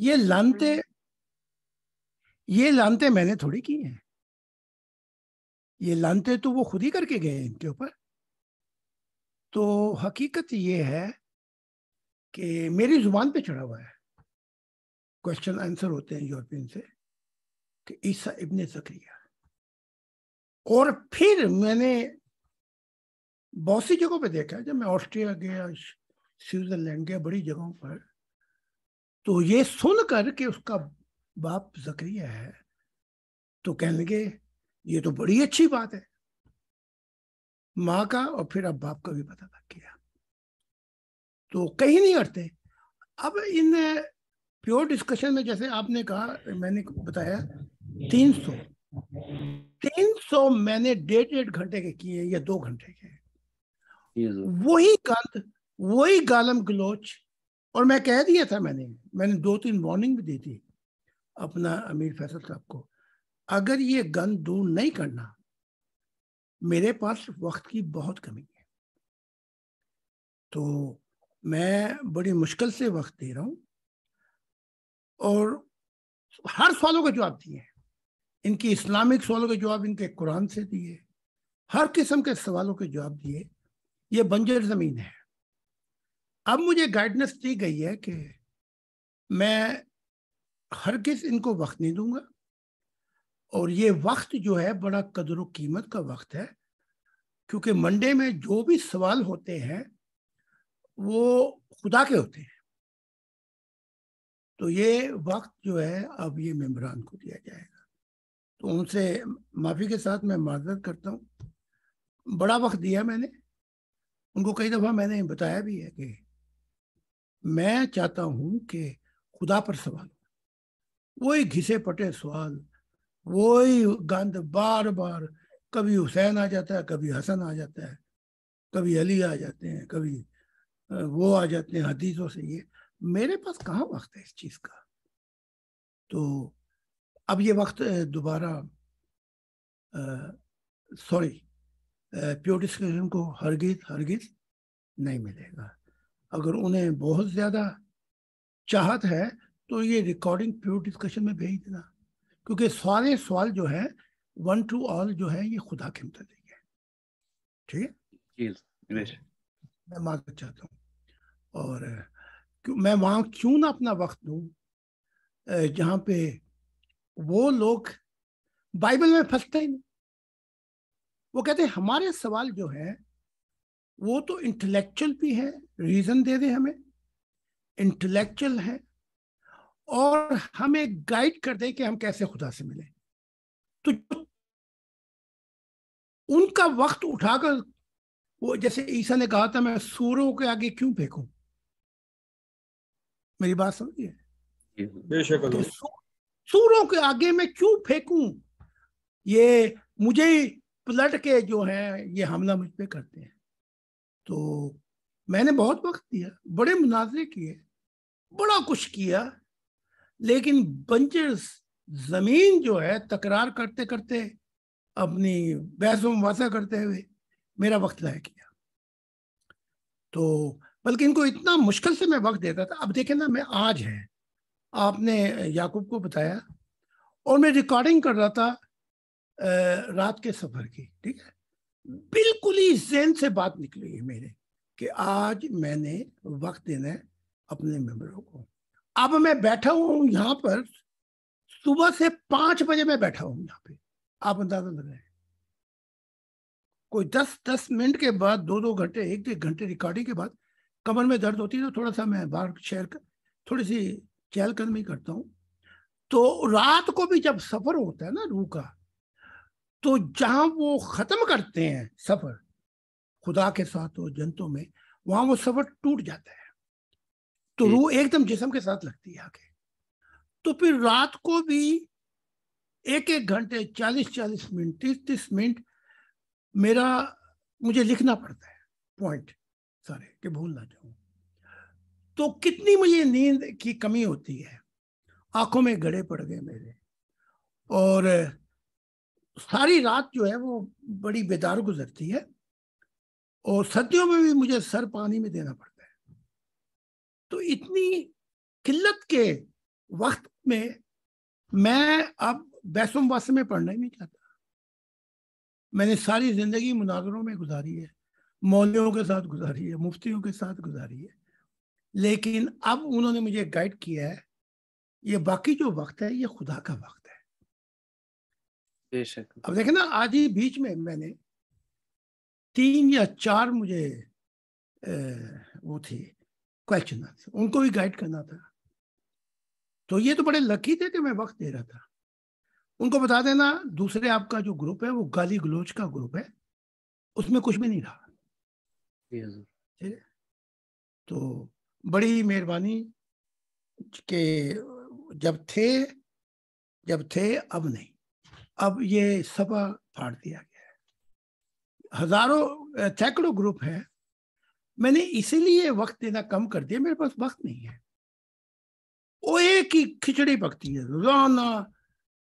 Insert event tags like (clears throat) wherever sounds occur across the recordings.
ये लानते हम्म। ये लानते मैंने थोड़ी की है ये लानते तो वो खुद ही करके गए इनके ऊपर तो हकीकत ये है कि मेरी जुबान पे चढ़ा हुआ है क्वेश्चन आंसर होते हैं यूरोपियन से कि ईसा इब्ने जक्रिया और फिर मैंने बहुत सी जगहों पे देखा जब मैं ऑस्ट्रिया गया स्विट्जरलैंड गया बड़ी जगहों पर तो ये सुन कर के उसका बाप जक्रिया है तो कह लगे ये तो बड़ी अच्छी बात है माँ का और फिर अब बाप का भी पता लग गया तो कहीं नहीं अड़ते अब इन प्योर डिस्कशन में जैसे आपने कहा मैंने बताया तीन सौ तीन सौ मैंने डेढ़ डेढ़ घंटे के किए या दो घंटे के वही गंध वही गालम गलोच और मैं कह दिया था मैंने मैंने दो तीन वार्निंग भी दी थी अपना अमीर फैसल साहब को अगर ये गन दूर नहीं करना मेरे पास वक्त की बहुत कमी है तो मैं बड़ी मुश्किल से वक्त दे रहा हूँ और हर सवालों के जवाब दिए इनकी इस्लामिक सवालों के जवाब इनके कुरान से दिए हर किस्म के सवालों के जवाब दिए ये बंजर ज़मीन है अब मुझे गाइडनेस दी गई है कि मैं हर किस इनको वक्त नहीं दूंगा और ये वक्त जो है बड़ा कदर व कीमत का वक्त है क्योंकि मंडे में जो भी सवाल होते हैं वो खुदा के होते हैं तो ये वक्त जो है अब ये मेम्बरान को दिया जाएगा तो उनसे माफ़ी के साथ मैं माजरत करता हूँ बड़ा वक्त दिया मैंने उनको कई दफ़ा मैंने बताया भी है कि मैं चाहता हूं कि खुदा पर सवाल वही घिसे पटे सवाल वही गंद बार बार कभी हुसैन आ जाता है कभी हसन आ जाता है कभी अली आ जाते हैं कभी वो आ जाते हैं हदीसों से ये मेरे पास कहाँ वक्त है इस चीज़ का तो अब ये वक्त दोबारा सॉरी प्योर डिस्कशन को हरगिज हरगिज नहीं मिलेगा अगर उन्हें बहुत ज़्यादा चाहत है तो ये रिकॉर्डिंग प्योर डिस्कशन में भेज देना क्योंकि सारे सवाल जो है वन टू ऑल जो है ये खुदा के मुताबिक ठीक है मैं माफ चाहता हूँ और मैं वहां क्यों ना अपना वक्त दू जहाँ पे वो लोग बाइबल में फंसते ही नहीं वो कहते हैं हमारे सवाल जो है वो तो इंटेलेक्चुअल भी है रीजन दे दे हमें इंटेलेक्चुअल है और हमें गाइड कर दे कि हम कैसे खुदा से मिले तो उनका वक्त उठाकर वो जैसे ईसा ने कहा था मैं सूरों के आगे क्यों फेंकू मेरी बात समझिए तो सूरों के आगे मैं क्यों फेंकू ये मुझे पलट के जो है ये हमला मुझ पर करते हैं तो मैंने बहुत वक्त दिया बड़े मुनाजरे किए बड़ा कुछ किया लेकिन बंजर्स जमीन जो है तकरार करते करते अपनी बहस वासा करते हुए मेरा वक्त लाया किया तो बल्कि इनको इतना मुश्किल से मैं वक्त देता था अब देखें ना मैं आज है आपने याकूब को बताया और मैं रिकॉर्डिंग कर रहा था रात के सफ़र की ठीक है बिल्कुल ही जहन से बात निकली है मेरे कि आज मैंने वक्त देना है अपने मेम्बरों को अब मैं बैठा हूं यहाँ पर सुबह से पांच बजे मैं बैठा हूं यहाँ पे आप अंदाजा हैं कोई दस दस मिनट के बाद दो दो घंटे एक एक घंटे रिकॉर्डिंग के बाद कमर में दर्द होती है तो थोड़ा सा मैं बाहर शहर कर थोड़ी सी चहलकदमी करता हूँ तो रात को भी जब सफर होता है ना रूह का तो जहां वो खत्म करते हैं सफर खुदा के साथ और जंतु में वहां वो सफर टूट जाता है तो रूह एकदम जिसम के साथ लगती है आके तो फिर रात को भी एक एक घंटे चालीस चालीस मिनट तीस तीस मिनट मेरा मुझे लिखना पड़ता है पॉइंट सारे कि भूल ना जाऊं तो कितनी मुझे नींद की कमी होती है आंखों में गड़े पड़ गए मेरे और सारी रात जो है वो बड़ी बेदार गुजरती है और सर्दियों में भी मुझे सर पानी में देना पड़ता है तो इतनी किल्लत के वक्त में मैं अब बैसम वास में पढ़ना ही नहीं चाहता मैंने सारी जिंदगी मुनाजरों में गुजारी है मौलियों के साथ गुजारी है मुफ्तियों के साथ गुजारी है लेकिन अब उन्होंने मुझे गाइड किया है ये बाकी जो वक्त है ये खुदा का वक्त अब देखे ना आज ही बीच में मैंने तीन या चार मुझे ए, वो थे क्वेश्चन उनको भी गाइड करना था तो ये तो बड़े लकी थे कि मैं वक्त दे रहा था उनको बता देना दूसरे आपका जो ग्रुप है वो गाली गलोच का ग्रुप है उसमें कुछ भी नहीं रहा ठीक है तो बड़ी मेहरबानी के जब थे जब थे अब नहीं अब ये सपा फाड़ दिया गया है हजारों सैकड़ों ग्रुप है मैंने इसीलिए वक्त देना कम कर दिया मेरे पास वक्त नहीं है वो एक ही खिचड़ी पकती है रोजाना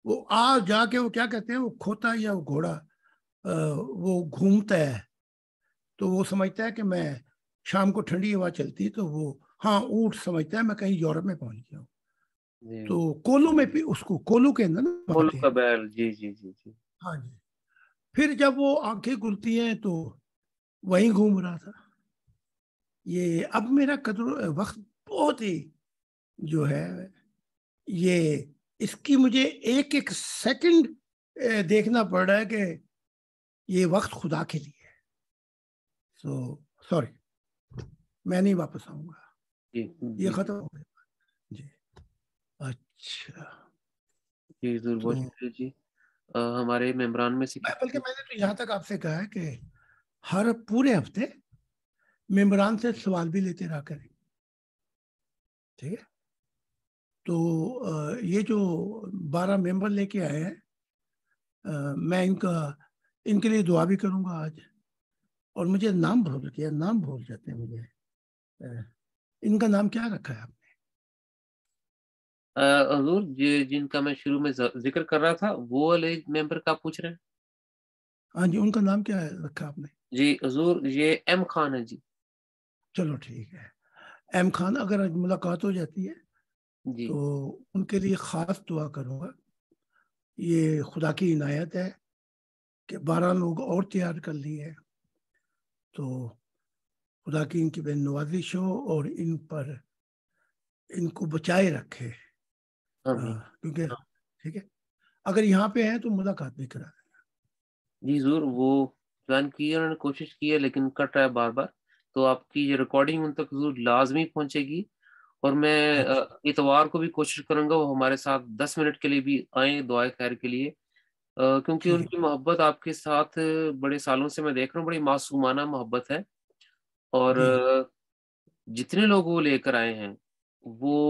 वो आ जाके वो क्या कहते हैं वो खोता या वो घोड़ा वो घूमता है तो वो समझता है कि मैं शाम को ठंडी हवा चलती तो वो हाँ ऊट समझता है मैं कहीं यूरोप में पहुंच गया हूँ तो कोलू में भी उसको कोलू के अंदर ना कोलू का बैल जी जी जी जी हाँ जी फिर जब वो आंखें खुलती हैं तो वहीं घूम रहा था ये अब मेरा कदर वक्त बहुत ही जो है ये इसकी मुझे एक एक सेकंड देखना पड़ रहा है कि ये वक्त खुदा के लिए है सो सॉरी मैं नहीं वापस आऊंगा ये खत्म हो गया अच्छा जी दुर्बोध तो, जी आ, हमारे मेम्बरान में से मैंने तो यहाँ तक आपसे कहा है कि हर पूरे हफ्ते मेम्बरान से सवाल भी लेते रहा करें ठीक है तो ये जो बारह मेंबर लेके आए हैं मैं इनका इनके लिए दुआ भी करूंगा आज और मुझे नाम भूल गया नाम भूल जाते हैं मुझे इनका नाम क्या रखा है आप हजूर जिनका मैं शुरू में जिक्र कर रहा था वो वाले मेंबर का पूछ रहे हैं हाँ जी उनका नाम क्या है रखा आपने जी हजूर ये एम खान है जी चलो ठीक है एम खान अगर मुलाकात हो जाती है जी तो उनके लिए ख़ास दुआ करूँगा ये खुदा की इनायत है कि बारह लोग और तैयार कर लिए तो खुदा की इनकी बेनवाजिश हो और इन पर इनको बचाए रखे हाँ, क्योंकि हाँ। ठीक है अगर यहाँ पे है तो मुलाकात भी करा देना जी जरूर वो प्लान किया उन्होंने कोशिश की है लेकिन कट रहा है बार बार तो आपकी ये रिकॉर्डिंग उन तक जरूर लाजमी पहुंचेगी और मैं हाँ इतवार को भी कोशिश करूंगा वो हमारे साथ दस मिनट के लिए भी आए दुआ खैर के लिए Uh, क्योंकि उनकी मोहब्बत आपके साथ बड़े सालों से मैं देख रहा हूँ बड़ी मासूमाना मोहब्बत है और जितने लोग वो लेकर आए हैं वो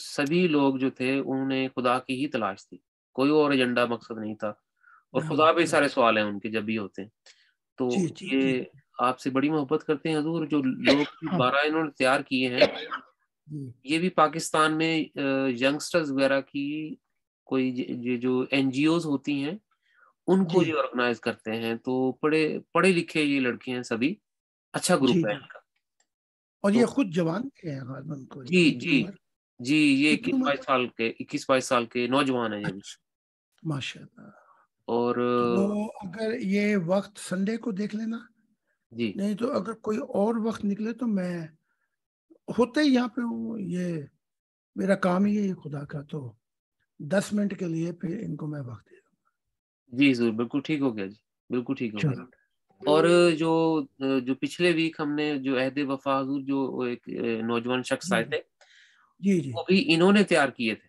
सभी लोग जो थे उन्होंने खुदा की ही तलाश थी कोई और एजेंडा मकसद नहीं था और खुदा हाँ, पे हाँ। सारे सवाल हैं उनके जब भी होते हैं तो जी, जी, ये आपसे बड़ी मोहब्बत करते हैं हजूर जो लोग हाँ। बारह इन्होंने तैयार किए हैं ये भी पाकिस्तान में यंगस्टर्स वगैरह की कोई ये जो एन होती हैं उनको ये ऑर्गेनाइज करते हैं तो पढ़े पढ़े लिखे ये लड़के हैं सभी अच्छा ग्रुप है इनका और तो, ये खुद जवान हैं जी जी जी ये इक्कीस बाईस साल के इक्कीस बाईस साल के नौजवान है अच्छा, माशा और तो अगर ये वक्त संडे को देख लेना जी नहीं तो अगर कोई और वक्त निकले तो मैं होते ही यहाँ पे हूँ ये मेरा काम ही है खुदा का तो दस मिनट के लिए फिर इनको मैं वक्त दे दूंगा जी जरूर बिल्कुल ठीक हो गया जी बिल्कुल ठीक हो गया और जो जो पिछले वीक हमने जो अहद वफा हजूर जो एक नौजवान शख्स आए हम्म। थे जी जी वो भी इन्होंने तैयार किए थे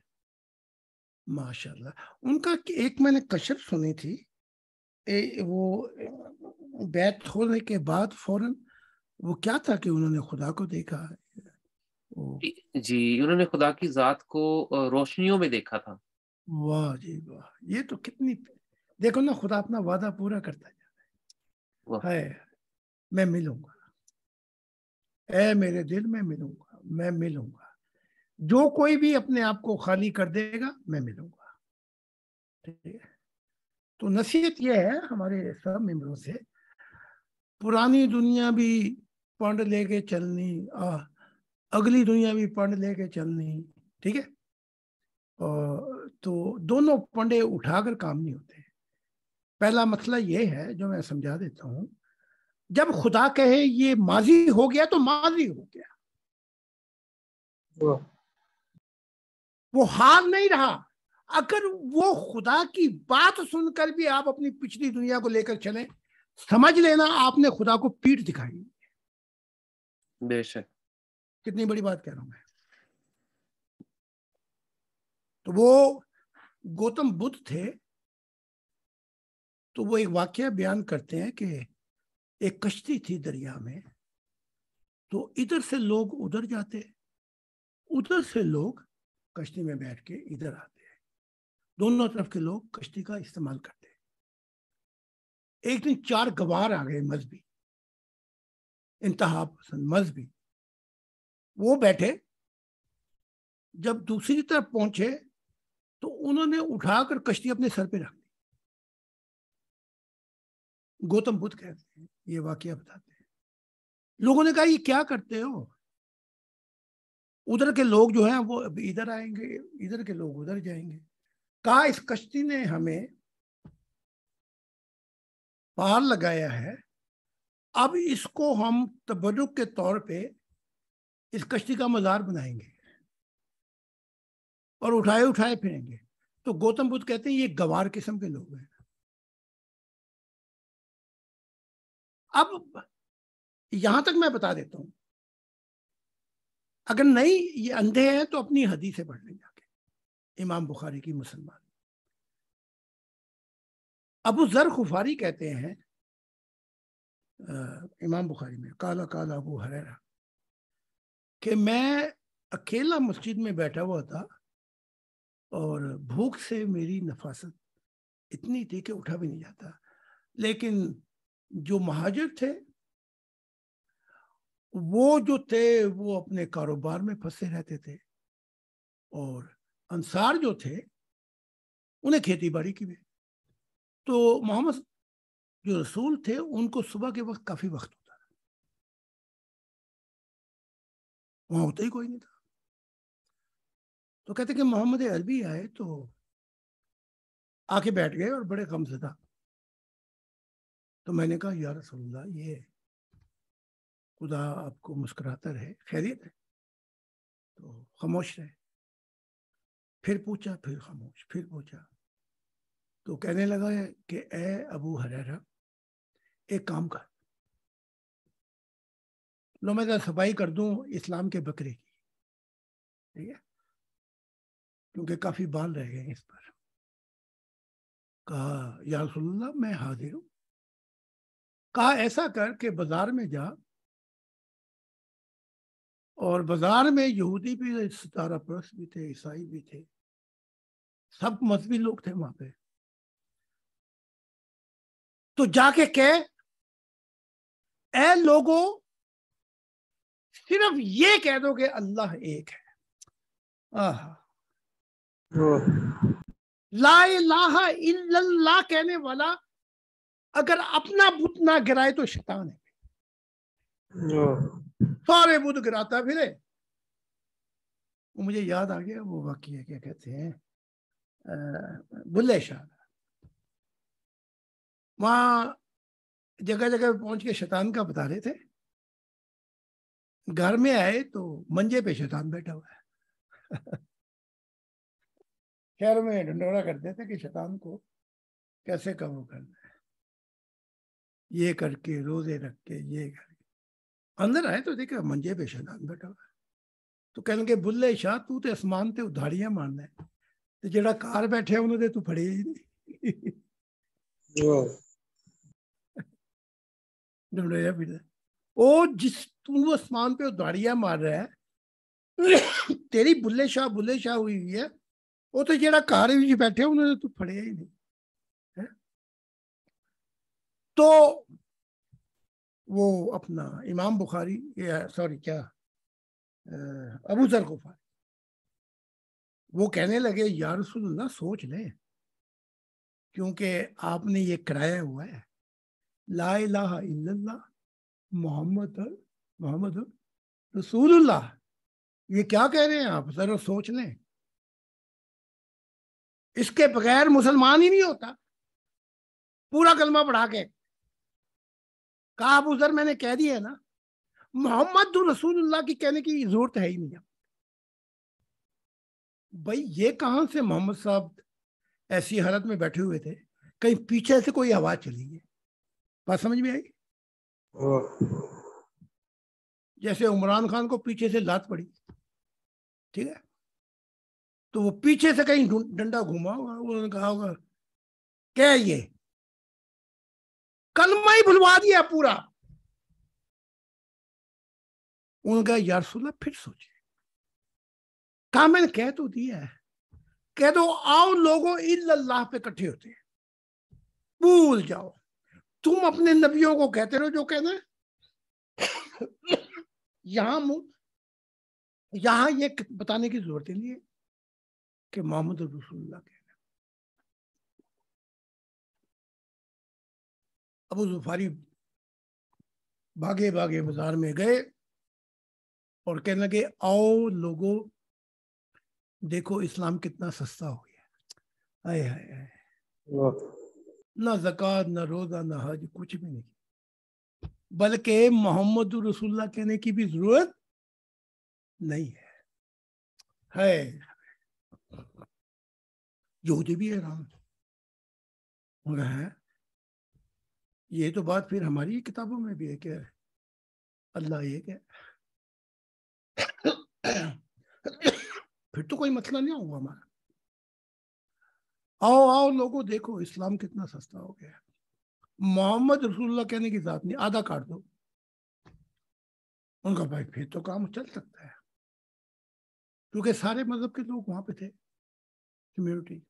माशाल्लाह उनका एक मैंने कशर सुनी थी ए, वो बैत होने के बाद फौरन वो क्या था कि उन्होंने खुदा को देखा जी उन्होंने खुदा की जात को रोशनियों में देखा था वाह जी वाह ये तो कितनी देखो ना खुदा अपना वादा पूरा करता जा रहा है मैं मिलूंगा ए मेरे दिल में मिलूंगा मैं मिलूंगा जो कोई भी अपने आप को खाली कर देगा मैं मिलूंगा ठीक है तो नसीहत यह है हमारे सब मेम्बरों से पुरानी दुनिया भी पंड लेके चलनी आ, अगली दुनिया भी पंड लेके चलनी ठीक है तो दोनों पंडे उठाकर काम नहीं होते पहला मसला यह है जो मैं समझा देता हूं जब खुदा कहे ये माजी हो गया तो माजी हो गया वो हार नहीं रहा अगर वो खुदा की बात सुनकर भी आप अपनी पिछली दुनिया को लेकर चले समझ लेना आपने खुदा को पीठ दिखाई बेशक कितनी बड़ी बात कह रहा हूं मैं तो वो गौतम बुद्ध थे तो वो एक वाक्य बयान करते हैं कि एक कश्ती थी दरिया में तो इधर से लोग उधर जाते उधर से लोग कश्ती में बैठ के इधर आते हैं दोनों तरफ के लोग कश्ती का इस्तेमाल करते हैं एक दिन चार गवार आ गए मजहबी इंतहा पसंद मजहबी वो बैठे जब दूसरी तरफ पहुंचे तो उन्होंने उठाकर कश्ती अपने सर पे रख दी गौतम बुद्ध कहते हैं ये वाक्य बताते हैं लोगों ने कहा ये क्या करते हो उधर के लोग जो हैं वो इधर आएंगे इधर के लोग उधर जाएंगे कहा इस कश्ती ने हमें पार लगाया है अब इसको हम तबरुक के तौर पे इस कश्ती का मजार बनाएंगे और उठाए उठाए फिरेंगे तो गौतम बुद्ध कहते हैं ये गवार किस्म के लोग हैं अब यहां तक मैं बता देता हूं अगर नहीं ये अंधे हैं तो अपनी हदी से पढ़ लें जाके इमाम बुखारी की मुसलमान अबू जर खुफारी कहते हैं आ, इमाम बुखारी में काला काला अबू हरेरा कि मैं अकेला मस्जिद में बैठा हुआ था और भूख से मेरी नफासत इतनी थी कि उठा भी नहीं जाता लेकिन जो महाजर थे वो जो थे वो अपने कारोबार में फंसे रहते थे और अंसार जो थे उन्हें खेती बाड़ी की भी तो मोहम्मद जो रसूल थे उनको सुबह के वक्त काफी वक्त होता था वहां होता ही कोई नहीं था तो कहते कि मोहम्मद अरबी आए तो आके बैठ गए और बड़े कम से था तो मैंने कहा यार रसोल्ला ये खुदा आपको मुस्कुराता रहे खैरियत है तो खामोश रहे फिर पूछा फिर खामोश फिर पूछा तो कहने लगा है कि ए अबू हरेरा एक काम कर लो मैं जरा सफाई कर दूं इस्लाम के बकरे की ठीक है क्योंकि काफी बाल रह गए इस पर कहा या मैं हाजिर हूं कहा ऐसा कर के बाजार में जा और बाजार में यहूदी भी सितारा परस भी थे ईसाई भी थे सब मजहबी लोग थे वहां पे तो जाके कह ए लोगों सिर्फ ये कह दो कि अल्लाह एक है आह ला इल्लल्लाह कहने वाला अगर अपना बुत ना गिराए तो शैतान है हाँ। सारे बुद्ध तो गिराता फिरे मुझे याद आ गया वो वाक्य है क्या कहते हैं बुल्ले शाह वहां जगह जगह पहुंच के शैतान का बता रहे थे घर में आए तो मंजे पे शैतान बैठा हुआ है शहर में ढंडोरा करते थे कि शैतान को कैसे काबू करना है ये करके रोजे रख के ये कर અંદર આય તો દેખ મંજે બેશન અંદર તો કહેલે બુлле શાહ તું તે આસમાન તે ઉઢાડીયા મારને તે જેڑا કાર બેઠયા ઉને તે તું ફડેઈ નઈ વો ઓ જે તું આસમાન પે ઉઢાડીયા માર રહા હે તારી બુлле શાહ બુлле શાહ હુઈ હી હે ઓ તે જેڑا કાર وچ બેઠયા ઉને તે તું ફડેઈ નઈ હે તો वो अपना इमाम बुखारी सॉरी क्या अबू जर गुफारी वो कहने लगे यार सुनना सोच लें क्योंकि आपने ये कराया हुआ है ला इला मोहम्मद मोहम्मद रसूलुल्लाह ये क्या कह रहे हैं आप जरा सोच लें इसके बगैर मुसलमान ही नहीं होता पूरा कलमा पढ़ा के कहा अब उधर मैंने कह दिया है ना मोहम्मद रसूलुल्लाह की कहने की जरूरत तो है ही नहीं अब भाई ये कहां से मोहम्मद साहब ऐसी हालत में बैठे हुए थे कहीं पीछे से कोई आवाज चली है बात समझ में आई जैसे उमरान खान को पीछे से लात पड़ी ठीक है तो वो पीछे से कहीं डंडा घुमा होगा उन्होंने कहा होगा क्या ये कलमा ही भुलवा दिया पूरा उनका सुना फिर सोचे मैंने कह तो दिया है कह दो आओ लोगों इल्लाह पे इकट्ठे होते हैं भूल जाओ तुम अपने नबियों को कहते रहो जो कहना यहां मुंह यहां ये बताने की जरूरत नहीं है कि मोहम्मद रसूल्ला कहना अबू जुफारी भागे भागे बाजार में गए और कहने लगे आओ लोगों देखो इस्लाम कितना सस्ता हो गया आए हाय हाय ना जक़ात ना रोज़ा ना हज कुछ भी नहीं बल्कि मोहम्मद रसुल्ला कहने की भी जरूरत नहीं है है जो भी हैरान हो रहा है ये तो बात फिर हमारी किताबों में भी है क्या अल्लाह ये क्या फिर तो कोई मसला नहीं होगा हमारा आओ आओ लोगों देखो इस्लाम कितना सस्ता हो गया मोहम्मद रसूलुल्लाह कहने की जात नहीं आधा काट दो उनका भाई फिर तो काम चल सकता है क्योंकि सारे मजहब के लोग वहां पे थे कम्युनिटी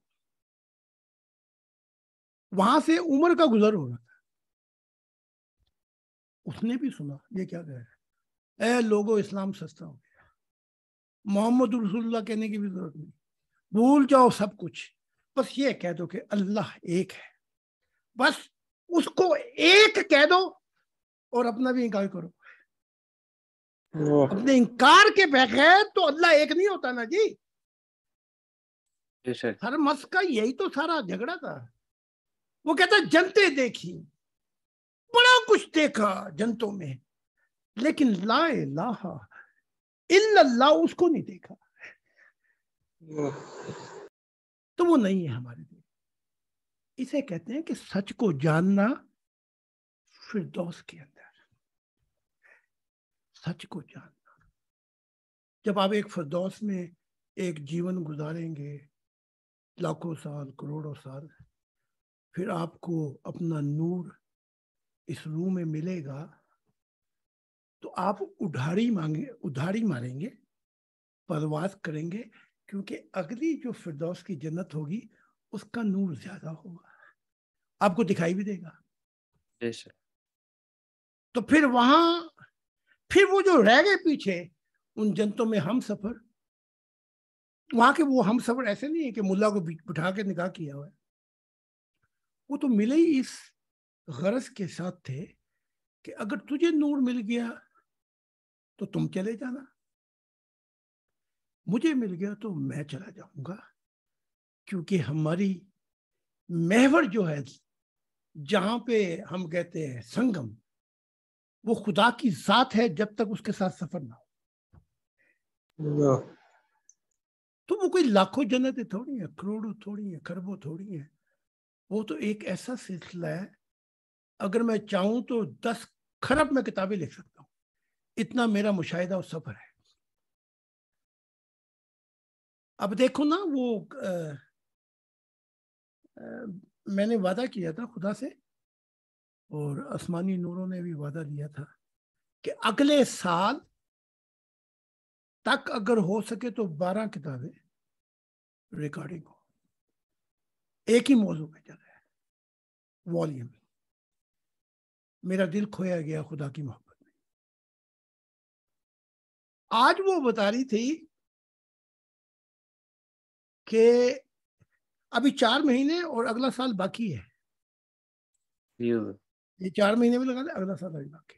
वहां से उम्र का गुजर हो रहा था उसने भी सुना ये क्या कह रहा है ए लोगो इस्लाम सस्ता हो गया मोहम्मद रसुल्ला कहने की भी जरूरत नहीं भूल जाओ सब कुछ बस ये कह दो कि अल्लाह एक है बस उसको एक कह दो और अपना भी इंकार करो अपने इंकार के बगैर तो अल्लाह एक नहीं होता ना जी हर मस का यही तो सारा झगड़ा था वो कहता जनते देखी बड़ा कुछ देखा जंतों में लेकिन लाए लाहा इल्लाह उसको नहीं देखा तो वो नहीं है हमारे लिए इसे कहते हैं कि सच को जानना फिरदौस के अंदर सच को जानना जब आप एक फिरदौस में एक जीवन गुजारेंगे लाखों साल करोड़ों साल फिर आपको अपना नूर इस रूह में मिलेगा तो आप उधारी मांगे उधारी मारेंगे परवास करेंगे क्योंकि अगली जो फिरदौस की जन्नत होगी उसका नूर ज्यादा होगा आपको दिखाई भी देगा तो फिर वहां फिर वो जो रह गए पीछे उन जनतों में हम सफर वहां के वो हम सफर ऐसे नहीं है कि मुल्ला को बिठा के निकाह किया हुआ है वो तो मिले ही इस गरज के साथ थे कि अगर तुझे नूर मिल गया तो तुम चले जाना मुझे मिल गया तो मैं चला जाऊंगा क्योंकि हमारी मेहवर जो है जहां पे हम कहते हैं संगम वो खुदा की जात है जब तक उसके साथ सफर ना हो तो वो कोई लाखों जन्नतें थोड़ी हैं करोड़ों थोड़ी हैं खरबों थोड़ी हैं वो तो एक ऐसा सिलसिला है अगर मैं चाहूं तो दस खरब में किताबें लिख सकता हूं इतना मेरा मुशाहिदा और सफ़र है अब देखो ना वो आ, आ, मैंने वादा किया था खुदा से और आसमानी नूरों ने भी वादा लिया था कि अगले साल तक अगर हो सके तो बारह किताबें रिकॉर्डिंग हो एक ही मौजू पे चल रहा है वॉल्यूम मेरा दिल खोया गया खुदा की मोहब्बत में आज वो बता रही थी कि अभी चार महीने और अगला साल बाकी है ये चार महीने भी लगा अगला साल अभी बाकी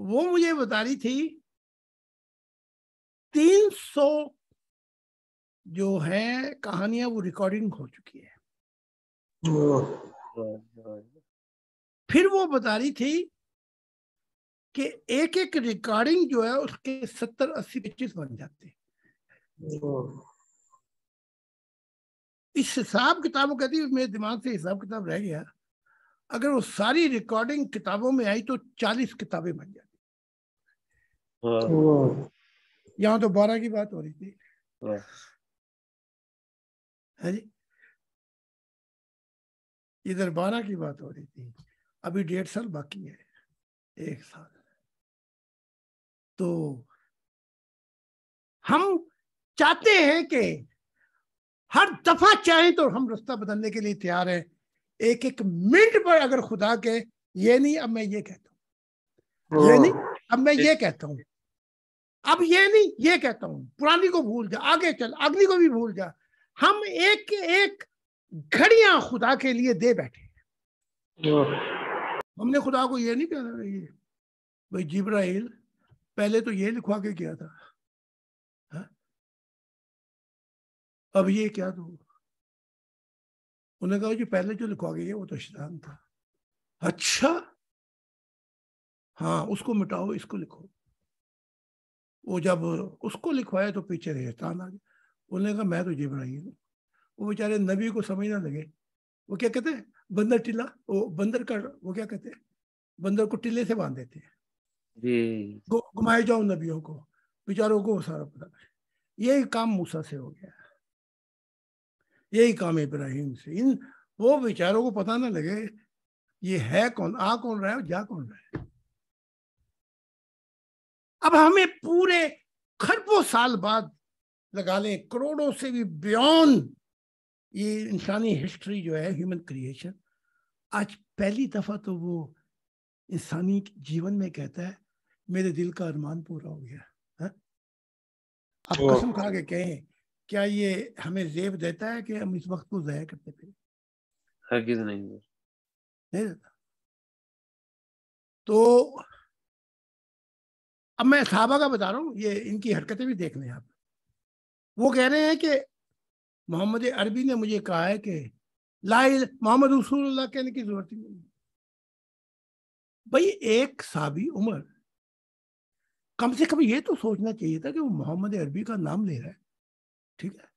वो मुझे बता रही थी तीन सौ जो है कहानियां वो रिकॉर्डिंग हो चुकी है फिर वो बता रही थी कि एक एक रिकॉर्डिंग जो है उसके सत्तर अस्सी पच्चीस बन जाते हैं इस हिसाब किताब वो कहती मेरे दिमाग से हिसाब किताब रह गया अगर वो सारी रिकॉर्डिंग किताबों में आई तो चालीस किताबें बन जाती यहाँ तो बारह की बात हो रही थी है हाँ जी इधर बारह की बात हो रही थी अभी डेढ़ साल बाकी है एक साल तो हम चाहते हैं कि हर दफा चाहे तो हम रास्ता बदलने के लिए तैयार हैं एक एक मिनट पर अगर खुदा के ये नहीं अब मैं ये कहता हूं ये नहीं अब मैं ये कहता हूं अब ये नहीं ये कहता हूं पुरानी को भूल जा आगे चल अग्नि को भी भूल जा हम एक एक घड़िया खुदा के लिए दे बैठे हाँ। हमने खुदा को ये नहीं कहना ये भाई जिब्राइल पहले तो ये लिखवा के किया था हा? अब ये क्या दो तो? उन्हें कहा जो पहले जो लिखवा गया वो तो शैतान था अच्छा हाँ उसको मिटाओ इसको लिखो वो जब उसको लिखवाया तो पीछे शैतान आ गया उन्होंने कहा मैं तो जिब्राइल हूँ वो बेचारे नबी को समझना लगे वो क्या कहते हैं बंदर टिल्ला वो बंदर का वो क्या कहते हैं बंदर को टिले से बांध देते हैं घुमाए जाओ नबियों को बेचारों को सारा पता है यही काम मूसा से हो गया यही काम इब्राहिम से इन वो बेचारों को पता ना लगे ये है कौन आ कौन रहा है और जा कौन रहा है अब हमें पूरे खरबों साल बाद लगा लें करोड़ों से भी बियॉन्ड ये इंसानी हिस्ट्री जो है ह्यूमन क्रिएशन आज पहली दफा तो वो इंसानी जीवन में कहता है मेरे दिल का अरमान पूरा हो गया अब हाँ? तो कसम खा के कहें क्या ये हमें जेब देता है कि हम इस वक्त को जया करते फिर नहीं नहीं देता तो अब मैं साहबा का बता रहा हूँ ये इनकी हरकतें भी देख लें आप वो कह रहे हैं कि मोहम्मद अरबी ने मुझे कहा है कि ला मोहम्मद रसूल कहने की जरूरत ही नहीं भाई एक साबी उमर कम से कम ये तो सोचना चाहिए था कि वो मोहम्मद अरबी का नाम ले रहा है ठीक है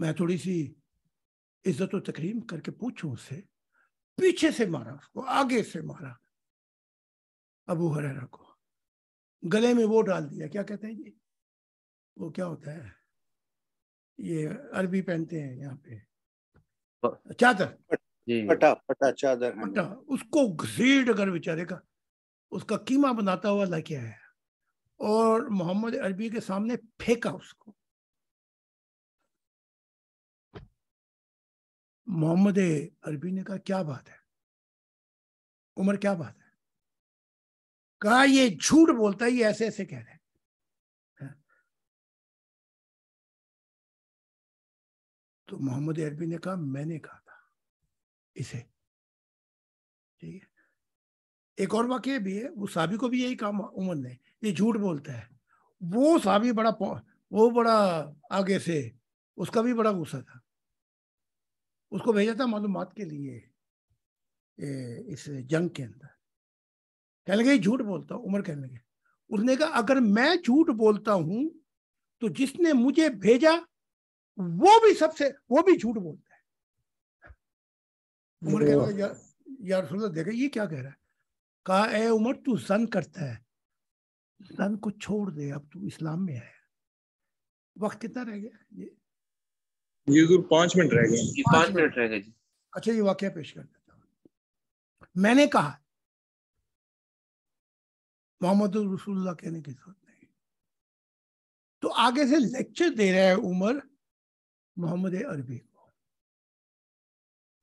मैं थोड़ी सी इज्जत और तकरीम करके पूछूं उससे पीछे से मारा उसको आगे से मारा अबू हरेरा को गले में वो डाल दिया क्या कहते हैं जी वो क्या होता है ये अरबी पहनते हैं यहाँ पे चादर पटा पटा चादर पटा उसको घसीट कर बेचारे का उसका कीमा बनाता हुआ लाके आया और मोहम्मद अरबी के सामने फेंका उसको मोहम्मद अरबी ने कहा क्या बात है उमर क्या बात है कहा ये झूठ बोलता है ये ऐसे ऐसे कह रहे हैं तो मोहम्मद अरबी ने कहा मैंने कहा था इसे ठीक है एक और वाक्य भी है वो साबी को भी यही कहा उमर ने ये झूठ बोलता है वो साबी बड़ा वो बड़ा आगे से उसका भी बड़ा गुस्सा था उसको भेजा था मालूम के लिए ए, इस जंग के अंदर कहने लगे झूठ बोलता हूँ उमर कहने लगे उसने कहा अगर मैं झूठ बोलता हूं तो जिसने मुझे भेजा वो भी सबसे वो भी झूठ बोलता है उमर यार यार सुनो ये क्या कह रहा है कहा ए उमर तू जन करता है जन को छोड़ दे अब तू इस्लाम में आया वक्त कितना रह गया ये ये तो पांच मिनट रह गए पांच मिनट रह गए अच्छा ये वाक्य पेश कर देता हूँ मैंने कहा मोहम्मद रसुल्ला कहने की जरूरत नहीं तो आगे से लेक्चर दे रहा है उमर मोहम्मद अरबी को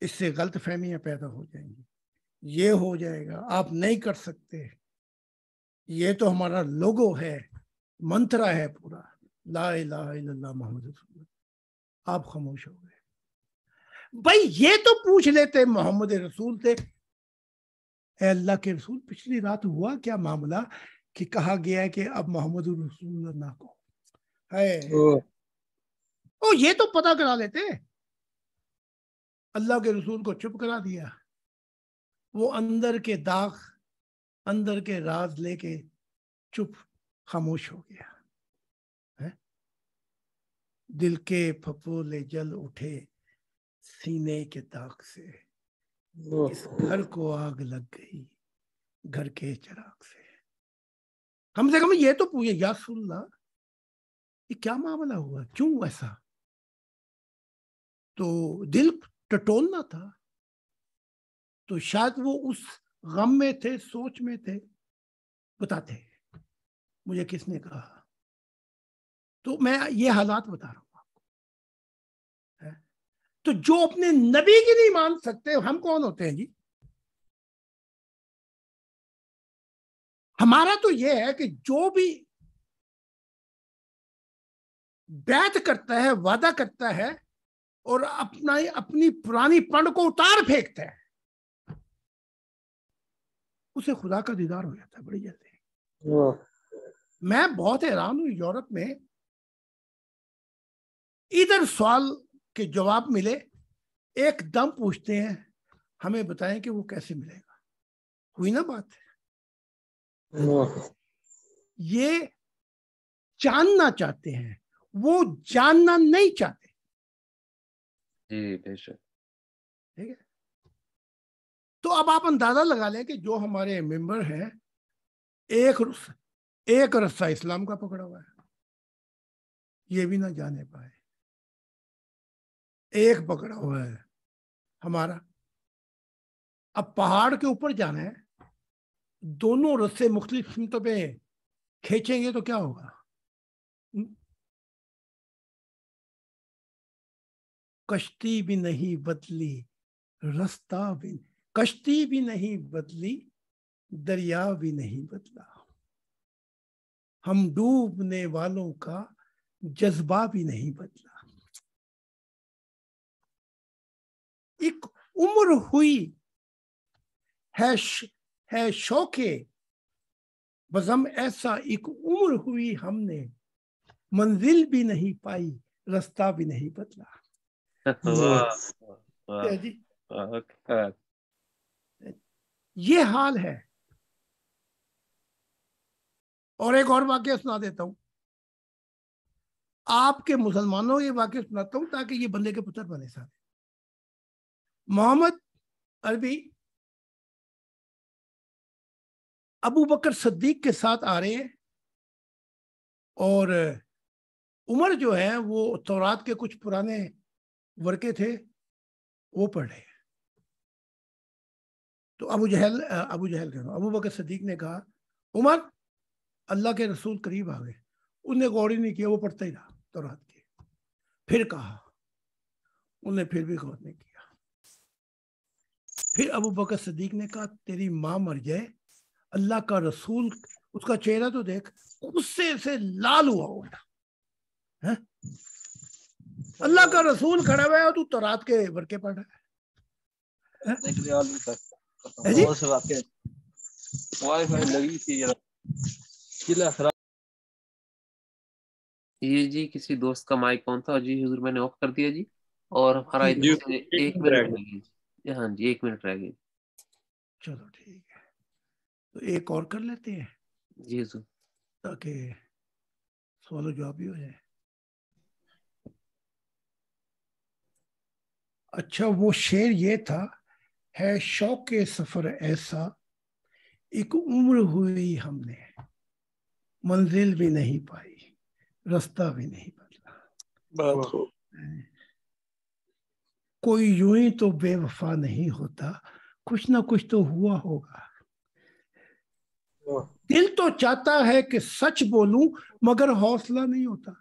इससे गलत फहमियाँ पैदा हो जाएंगी ये हो जाएगा आप नहीं कर सकते ये तो हमारा लोगो है मंत्रा है पूरा ला मोहम्मद आप खामोश हो गए भाई ये तो पूछ लेते मोहम्मद रसूल से अल्लाह के रसूल पिछली रात हुआ क्या मामला कि कहा गया है कि अब मोहम्मद रसूल ना को है ओ ये तो पता करा लेते अल्लाह के रसूल को चुप करा दिया वो अंदर के दाग अंदर के राज लेके चुप खामोश हो गया है दिल के फपोले जल उठे सीने के दाग से इस घर को आग लग गई घर के चराग से कम से कम ये तो पूछे यासुल्ला ये क्या मामला हुआ क्यों ऐसा तो दिल टटोलना था तो शायद वो उस गम में थे सोच में थे बताते मुझे किसने कहा तो मैं ये हालात बता रहा हूं आपको तो जो अपने नबी की नहीं मान सकते हम कौन होते हैं जी हमारा तो यह है कि जो भी बैत करता है वादा करता है और अपना अपनी पुरानी पंड को उतार फेंकते हैं उसे खुदा का दीदार हो जाता है बड़ी जल्दी हाँ। मैं बहुत हैरान हूं यूरोप में इधर सवाल के जवाब मिले एकदम पूछते हैं हमें बताएं कि वो कैसे मिलेगा हुई ना बात है हाँ। ये जानना चाहते हैं वो जानना नहीं चाहते जी बेशक ठीक है तो अब आप अंदाजा लगा लें कि जो हमारे मेंबर हैं एक एक रस्सा इस्लाम का पकड़ा हुआ है ये भी ना जाने पाए एक पकड़ा हुआ है हमारा अब पहाड़ के ऊपर जाना है दोनों रस्से मुख्तलिफ सिमतों पे खींचेंगे तो क्या होगा कश्ती भी नहीं बदली रास्ता भी कश्ती भी नहीं बदली दरिया भी नहीं बदला हम डूबने वालों का जज्बा भी नहीं बदला एक उम्र हुई है श, है शौके बजम ऐसा एक उम्र हुई हमने मंजिल भी नहीं पाई रास्ता भी नहीं बदला ये हाल है और एक और वाक्य सुना देता हूं आपके मुसलमानों ये वाक्य सुनाता हूं ताकि ये बंदे के पुत्र बने सारे मोहम्मद अरबी अबू बकर सद्दीक के साथ आ रहे हैं और उमर जो है वो तौरात के कुछ पुराने वर्के थे वो पढ़े तो अबू जहल अबू जहल कह अबू बकर सदीक ने कहा उमर अल्लाह के रसूल करीब आ गए उसने गौर ही नहीं किया वो पढ़ता ही रहा तो रात के फिर कहा उन्हें फिर भी गौर नहीं किया फिर अबू बकर सदीक ने कहा तेरी माँ मर जाए अल्लाह का रसूल उसका चेहरा तो देख गुस्से से लाल हुआ उल्टा अल्लाह का रसूल खड़ा हुआ है तू तो रात के बरके पढ़ रहा है ये जी किसी दोस्त का माइक कौन था जी हजूर मैंने ऑफ कर दिया जी और हमारा इधर से एक मिनट रह गई हाँ जी एक मिनट रह गई चलो ठीक है तो एक और कर लेते हैं जी हजूर ताकि सवाल जवाब भी हो जाए अच्छा वो शेर ये था है शौक सफर ऐसा एक उम्र हुई हमने मंजिल भी नहीं पाई रास्ता भी नहीं बदला कोई यूं ही तो बेवफा नहीं होता कुछ ना कुछ तो हुआ होगा दिल तो चाहता है कि सच बोलूं मगर हौसला नहीं होता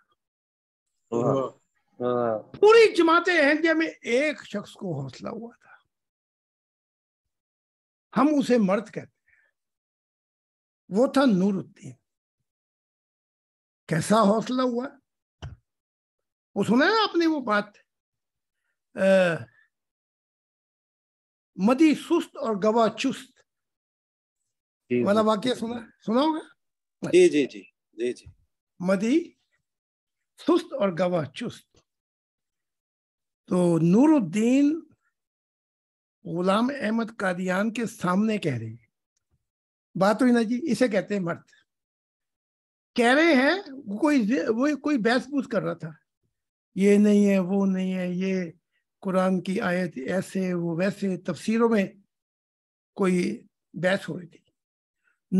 हाँ। पूरी जमात अहल्या में एक शख्स को हौसला हुआ था हम उसे मर्द कहते हैं वो था नूरुद्दीन कैसा हौसला हुआ वो सुना है आपने वो बात आ, मदी सुस्त और गवा चुस्त वाला वाक्य सुना सुना होगा जी जी जी जी जी मदी सुस्त और गवा चुस्त तो नूरुद्दीन गुलाम अहमद कादियान के सामने कह रहे हैं बात हुई ना जी इसे कहते हैं मर्द कह रहे हैं कोई वो कोई बहस पूछ कर रहा था ये नहीं है वो नहीं है ये कुरान की आयत ऐसे वो वैसे तफसीरों में कोई बहस हो रही थी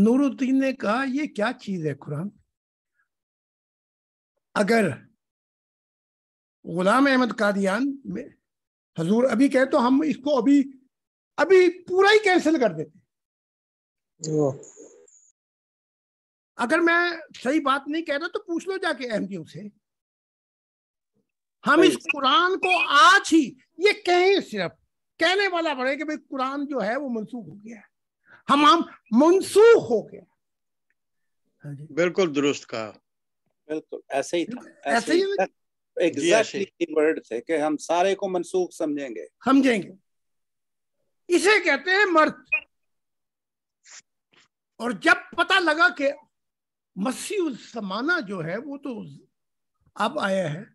नूरुद्दीन ने कहा ये क्या चीज है कुरान अगर गुलाम अहमद कादियान में हजूर अभी कहे तो हम इसको अभी अभी पूरा ही कैंसिल कर देते अगर मैं सही बात नहीं कह रहा तो पूछ लो जाके अहमदियों से हम इस कुरान को आज ही ये कहें सिर्फ कहने वाला पड़े कि भाई कुरान जो है वो मनसूख हो गया हम हम मनसूख हो गया हाँ बिल्कुल दुरुस्त कहा बिल्कुल ऐसे ही था ऐसे, ही, ही एग्जैक्टली वर्ड थे कि हम सारे को मनसूख समझेंगे समझेंगे इसे कहते हैं मर्द और जब पता लगा कि मसीह समाना जो है वो तो अब आया है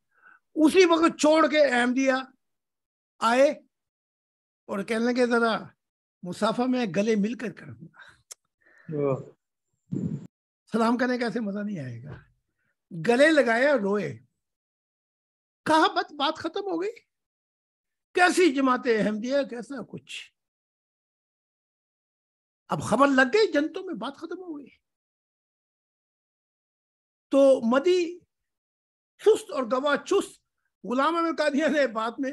उसी वक्त छोड़ के अहमदिया आए और कहने लगे जरा मुसाफा में गले मिलकर कर दूंगा सलाम करने का ऐसे मजा नहीं आएगा गले लगाया रोए कहा बस बात खत्म हो गई कैसी जमाते अहमदिया कैसा कुछ अब खबर लग गई जनतों में बात खत्म हो गई तो मदी चुस्त और गवाह चुस्त गुलाम अहमद कादिया ने बाद में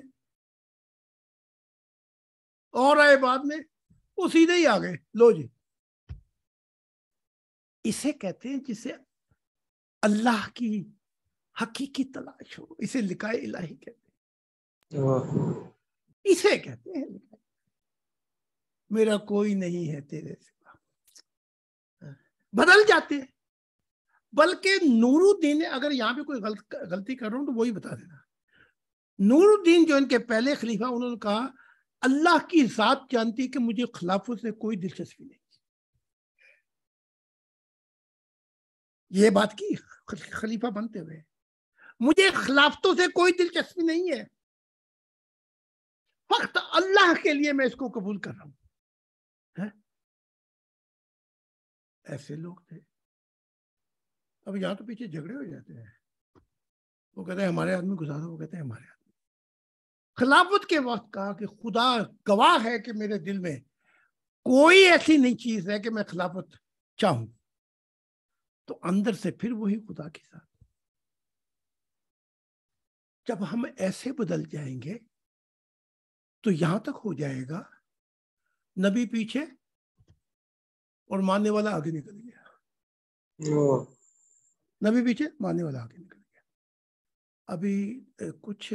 और आए बाद में वो सीधे ही आ गए लो जी इसे कहते हैं जिसे अल्लाह की हकीकी तलाश हो इसे लिखा इलाही कहते हैं इसे कहते हैं मेरा कोई नहीं है तेरे सिवा हाँ। बदल जाते हैं बल्कि नूरुद्दीन ने अगर यहाँ पे कोई गलत गलती कर रहा हूं तो वही बता देना नूरुद्दीन जो इनके पहले खलीफा उन्होंने कहा अल्लाह की जात जानती है कि मुझे खिलाफों से कोई दिलचस्पी नहीं ये बात की खलीफा बनते हुए मुझे खिलाफतों से कोई दिलचस्पी नहीं है फक्त अल्लाह के लिए मैं इसको कबूल कर रहा हूं ऐसे लोग थे अब यहां तो पीछे झगड़े हो जाते हैं वो कहते हैं हमारे आदमी गुजारा वो कहते हैं हमारे आदमी खिलाफत के वक्त कहा कि खुदा गवाह है कि मेरे दिल में कोई ऐसी नहीं चीज है कि मैं खिलाफत चाहूं तो अंदर से फिर वही खुदा के साथ जब हम ऐसे बदल जाएंगे तो यहां तक हो जाएगा नबी पीछे और मानने वाला आगे निकल गया नबी पीछे मानने वाला आगे निकल गया अभी कुछ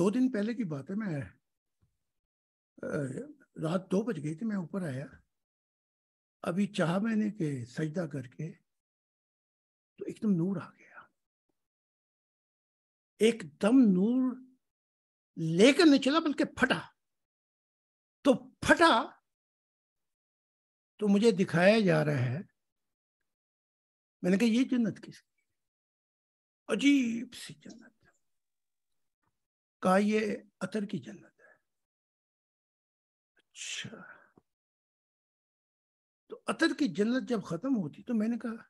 दो दिन पहले की बात है मैं रात दो बज गई थी मैं ऊपर आया अभी चाह मैंने के सजदा करके तो एकदम नूर आ गया एकदम नूर लेकर नहीं चला बल्कि फटा तो फटा तो मुझे दिखाया जा रहा है मैंने कहा ये जन्नत किसकी अजीब सी जन्नत कहा ये अतर की जन्नत है अच्छा तो अतर की जन्नत जब खत्म होती तो मैंने कहा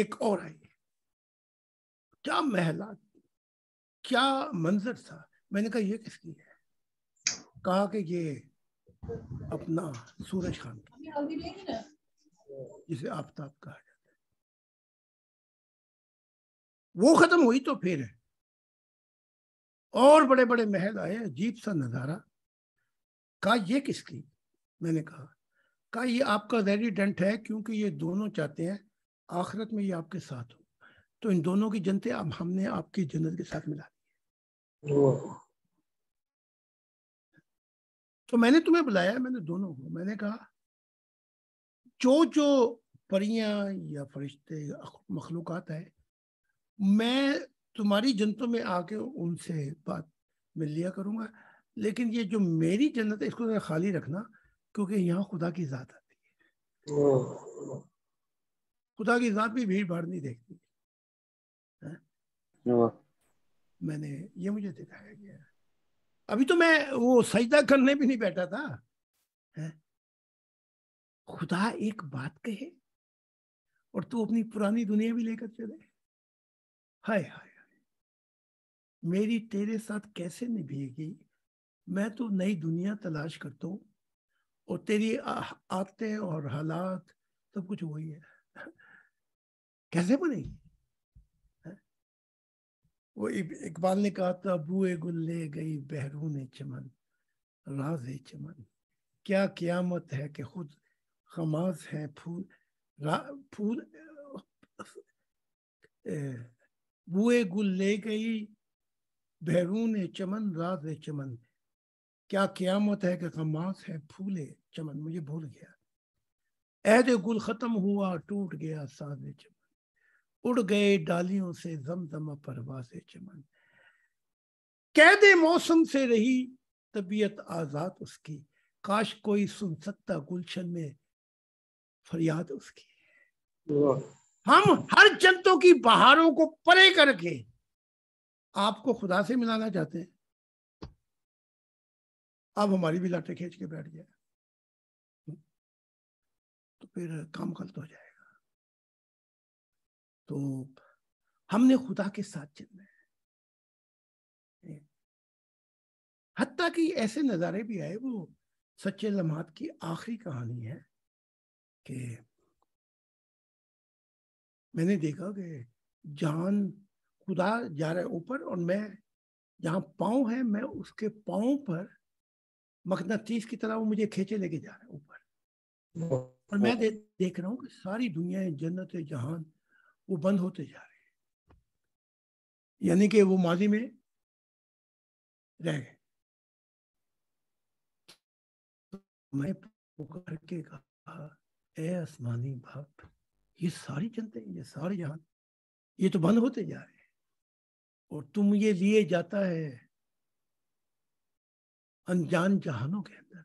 एक और आई क्या महलात क्या मंजर था मैंने कहा ये किसकी है कहा कि ये अपना सूरज खान की जिसे आफ्ताब कहा जाता है वो खत्म हुई तो फिर है और बड़े बड़े महल आए अजीब सा नजारा कहा ये किसकी मैंने कहा कहा ये आपका रेडिडेंट है क्योंकि ये दोनों चाहते हैं आखिरत में ये आपके साथ हो तो इन दोनों की जनते अब हमने आपकी जन्नत के साथ मिला तो मैंने तुम्हें बुलाया मैंने दोनों को मैंने कहा जो जो परियां या फरिश्ते मखलूक़ात है मैं तुम्हारी जन्नतों में आके उनसे बात मिल लिया करूंगा लेकिन ये जो मेरी जन्नत है इसको खाली रखना क्योंकि यहाँ खुदा की ज़ात आती है खुदा की ज़ात भी भीड़ भाड़ नहीं देखती है हाँ। मैंने ये मुझे दिखाया गया अभी तो मैं वो सजदा करने भी नहीं बैठा था है? खुदा एक बात कहे और तू अपनी पुरानी दुनिया भी लेकर चले हाय हाय मेरी तेरे साथ कैसे निभेगी मैं तो नई दुनिया तलाश करता हूँ और तेरी आते और हालात सब कुछ वही है (laughs) कैसे बनेगी वो इकबाल ने कहा था बुए गुल ले गई बहरून चमन राज चमन क्या क्यामत है कि खुद खमास है फूल फूल बुए गुल ले गई बहरून चमन राज चमन क्या क्यामत है कि खमास है फूले चमन मुझे भूल गया ऐद गुल खत्म हुआ टूट गया साज चमन उड़ गए डालियों से जमजमा परवाज चमन कैद मौसम से रही तबीयत आजाद उसकी काश कोई सुन सकता गुलशन में फरियाद उसकी हम हर जंतु की बहारों को परे करके आपको खुदा से मिलाना चाहते हैं आप हमारी भी लाटे खींच के बैठ जाए तो फिर काम गलत हो जाए तो हमने खुदा के साथ चलना है हती कि ऐसे नज़ारे भी आए वो सच्चे लम्हात की आखिरी कहानी है कि मैंने देखा कि जान खुदा जा रहा है ऊपर और मैं जहाँ पाँव है मैं उसके पाँव पर मकनतीस की तरह वो मुझे खींचे लेके जा रहा है ऊपर और मैं दे, देख रहा हूँ कि सारी दुनिया है जन्नत है जहान वो बंद होते जा रहे हैं यानी कि वो माजी में रह गए मैं पुकार के कहा आसमानी बाप ये सारी जनता ये सारे जहान ये तो बंद होते जा रहे हैं और तुम ये लिए जाता है अनजान जहानों के अंदर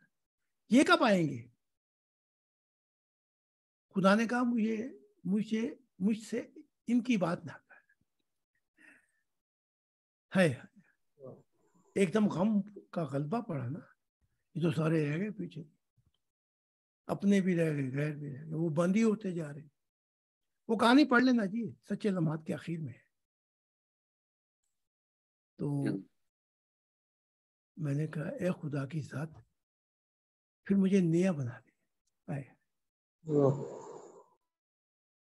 ये कब आएंगे खुदा ने कहा मुझे मुझे मुझसे इनकी बात ना कर है एकदम गम का गलबा पड़ा ना ये तो सारे रह गए पीछे अपने भी रह गए गैर भी रह गए वो बंद ही होते जा रहे वो कहानी पढ़ लेना जी सच्चे लम्हात के आखिर में है तो मैंने कहा ए खुदा की साथ फिर मुझे नया बना दे आए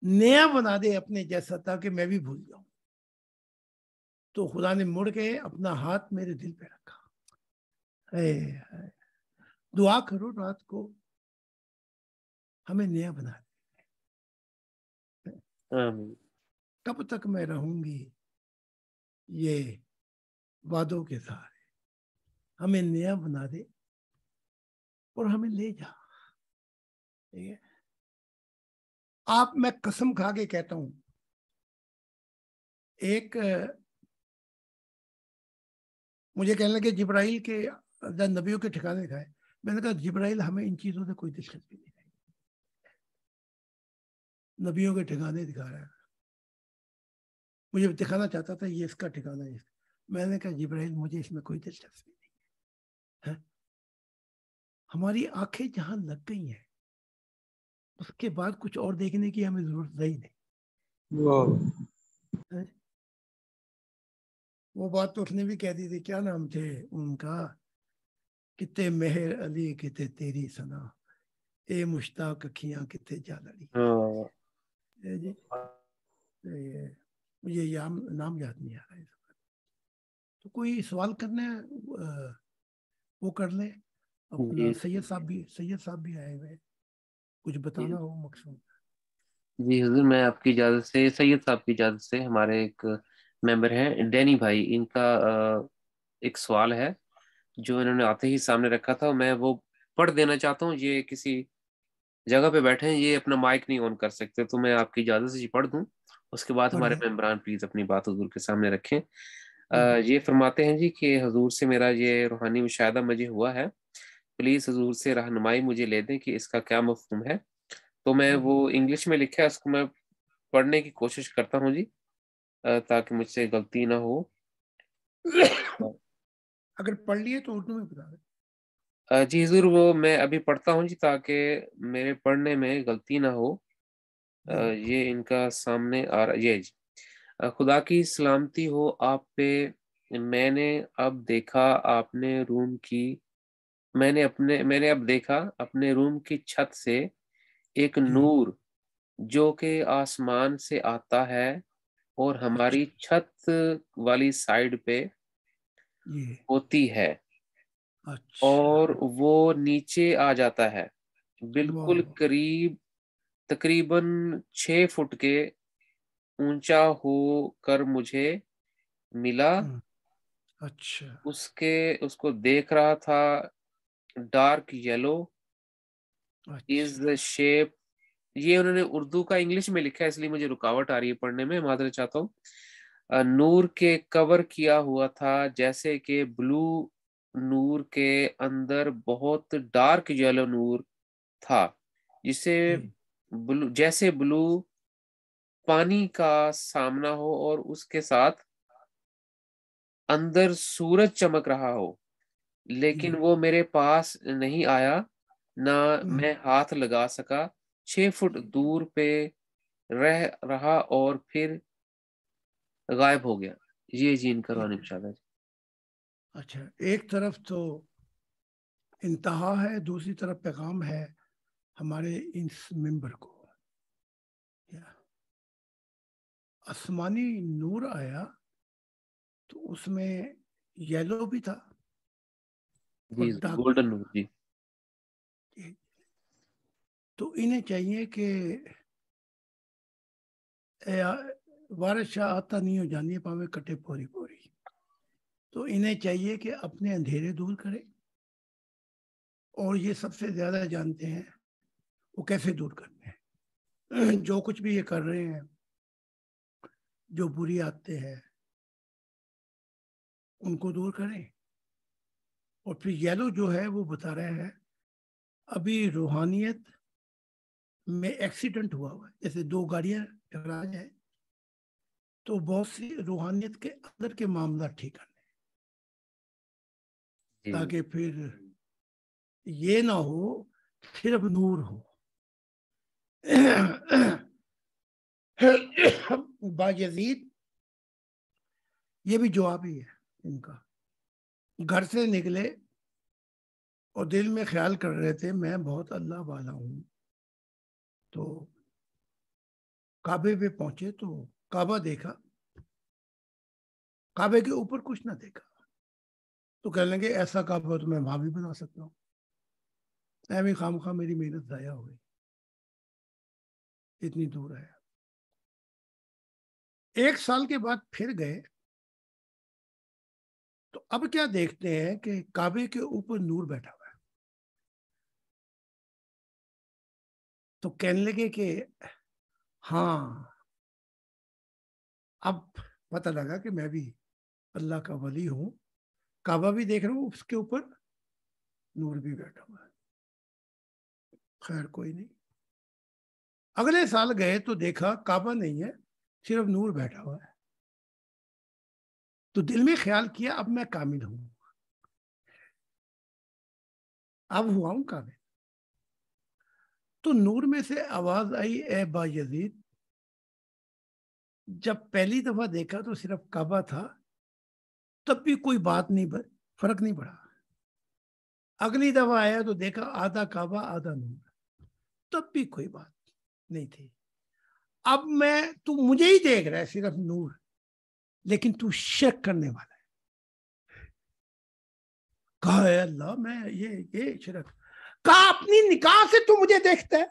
नया बना दे अपने जैसा ताकि मैं भी भूल जाऊं तो खुदा ने मुड़ के अपना हाथ मेरे दिल पे रखा ए, दुआ करो रात को हमें नया बना दे कब तक मैं रहूंगी ये वादों के सहारे हमें नया बना दे और हमें ले जा ठीक है आप मैं कसम खा के कहता हूं एक मुझे कहने लगे जिब्राइल के नबियों के ठिकाने खाए मैंने कहा जिब्राइल हमें इन चीजों से कोई दिलचस्पी नहीं है नबियों के ठिकाने दिखा रहा है मुझे दिखाना चाहता था ये इसका ठिकाना है मैंने कहा जिब्राइल मुझे इसमें कोई दिलचस्पी नहीं है? हमारी आंखें जहां लग गई हैं उसके बाद कुछ और देखने की हमें जरूरत रही नहीं वो बात तो उसने भी कह दी थी क्या नाम थे उनका कितने मेहर अली कितने तेरी सना ए मुश्ताक अखियां कितने जा लड़ी हाँ। जी तो मुझे याम नाम याद नहीं आ रहा है तो कोई सवाल करने वो कर ले अपने सैयद साहब भी सैयद साहब भी आए हुए हैं कुछ बताना हो मकसद जी हजूर मैं आपकी इजाज़त से सैयद साहब की इजाज़त से हमारे एक मेंबर हैं डैनी भाई इनका एक सवाल है जो इन्होंने आते ही सामने रखा था मैं वो पढ़ देना चाहता हूँ ये किसी जगह पे बैठे हैं ये अपना माइक नहीं ऑन कर सकते तो मैं आपकी इजाज़त से पढ़ दूँ उसके बाद हमारे मेम्बरान प्लीज़ अपनी बात हजूर के सामने रखें आ, ये फरमाते हैं जी कि हजूर से मेरा ये रूहानी मुशाह मजे हुआ है प्लीज़ हजूर से रहनुमाई मुझे ले दें कि इसका क्या मफहम है तो मैं वो हम्म। इंग्लिश में लिखा है उसको मैं पढ़ने की कोशिश करता हूँ जी ताकि मुझसे गलती ना हो अगर पढ़ लिए तो उर्दू में बता दें जी हजूर वो मैं अभी पढ़ता हूँ जी ताकि मेरे पढ़ने में गलती ना हो हम्म। ये इनका सामने आ रहा ये जी खुदा की सलामती हो आप पे मैंने अब देखा आपने रूम की मैंने अपने मैंने अब देखा अपने रूम की छत से एक हम्म। नूर जो कि आसमान से आता है और हमारी छत वाली साइड पे होती है अच्छा। और वो नीचे आ जाता है बिल्कुल करीब तकरीबन छ फुट के ऊंचा हो कर मुझे मिला हम्म। अच्छा उसके उसको देख रहा था dark yellow is the shape ये उन्होंने उर्दू का इंग्लिश में लिखा है इसलिए मुझे रुकावट आ रही है पढ़ने में मादर चाहता हूँ नूर के कवर किया हुआ था जैसे कि ब्लू नूर के अंदर बहुत डार्क येलो नूर था जिसे ब्लू हम्म। जैसे ब्लू पानी का सामना हो और उसके साथ अंदर सूरज चमक रहा हो लेकिन हम्म। वो मेरे पास नहीं आया ना हम्म। मैं हाथ लगा सका छह फुट दूर पे रह रहा और फिर गायब हो गया ये जी इनका अच्छा। रूहानी मुशादा अच्छा एक तरफ तो इंतहा है दूसरी तरफ पैगाम है हमारे इस मेंबर को आसमानी नूर आया तो उसमें येलो भी था जी गोल्डन जी तो इन्हें चाहिए कि वारिश शाह आता नहीं हो जानी पावे कटे पोरी पोरी तो इन्हें चाहिए कि अपने अंधेरे दूर करें और ये सबसे ज्यादा जानते हैं वो कैसे दूर करने हैं (clears throat) जो कुछ भी ये कर रहे हैं जो बुरी आते हैं उनको दूर करें और फिर येलो जो है वो बता रहे हैं अभी रूहानियत में एक्सीडेंट हुआ हुआ है जैसे दो गाड़ियां टकरा जाए तो बहुत सी रूहानियत के अंदर के मामला ठीक करने ताकि फिर ये ना हो सिर्फ नूर हो बाजीद ये भी जवाब ही है इनका घर से निकले और दिल में ख्याल कर रहे थे मैं बहुत अल्लाह वाला हूँ तो काबे पे पहुंचे तो काबा देखा काबे के ऊपर कुछ ना देखा तो कह लेंगे ऐसा काबा तो मैं वहां भी बना सकता हूँ एवं खाम खा मेरी मेहनत ज़ाया हो गई इतनी दूर आया एक साल के बाद फिर गए तो अब क्या देखते हैं कि काबे के ऊपर नूर बैठा हुआ है तो कहने लगे कि हाँ अब पता लगा कि मैं भी अल्लाह का वली हूं काबा भी देख रहा हूं उसके ऊपर नूर भी बैठा हुआ है खैर कोई नहीं अगले साल गए तो देखा काबा नहीं है सिर्फ नूर बैठा हुआ है तो दिल में ख्याल किया अब मैं कामिल हूं अब हुआ हूं कामिल तो नूर में से आवाज आई ए यजीद जब पहली दफा देखा तो सिर्फ काबा था तब भी कोई बात नहीं फर्क नहीं पड़ा अगली दफा आया तो देखा आधा काबा आधा नूर तब भी कोई बात नहीं थी अब मैं तू मुझे ही देख रहा है सिर्फ नूर लेकिन तू शक करने वाला है कहा अल्लाह मैं ये ये शरक कहा अपनी निकाह से तू मुझे देखता है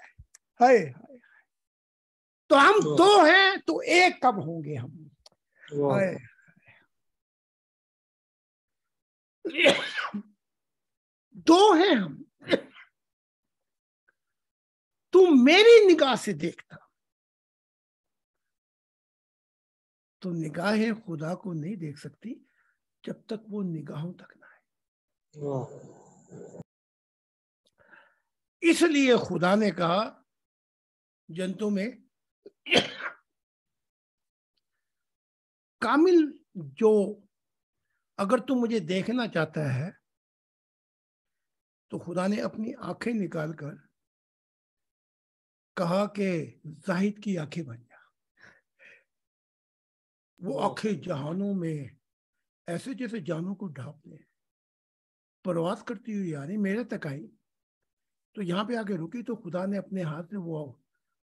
हाय तो हम दो हैं तो एक कब होंगे हम हाय दो हैं हम तू मेरी निगाह से देखता तो निगाहें खुदा को नहीं देख सकती जब तक वो निगाहों तक ना है इसलिए खुदा ने कहा जंतु में कामिल जो अगर तू मुझे देखना चाहता है तो खुदा ने अपनी आंखें निकाल कर कहा कि जाहिद की आंखें बन वो हाँ। आखे जहानों में ऐसे जैसे जानों को ढाप ले प्रवास करती हुई यानी मेरे तक आई तो यहाँ पे आके रुकी तो खुदा ने अपने हाथ में वो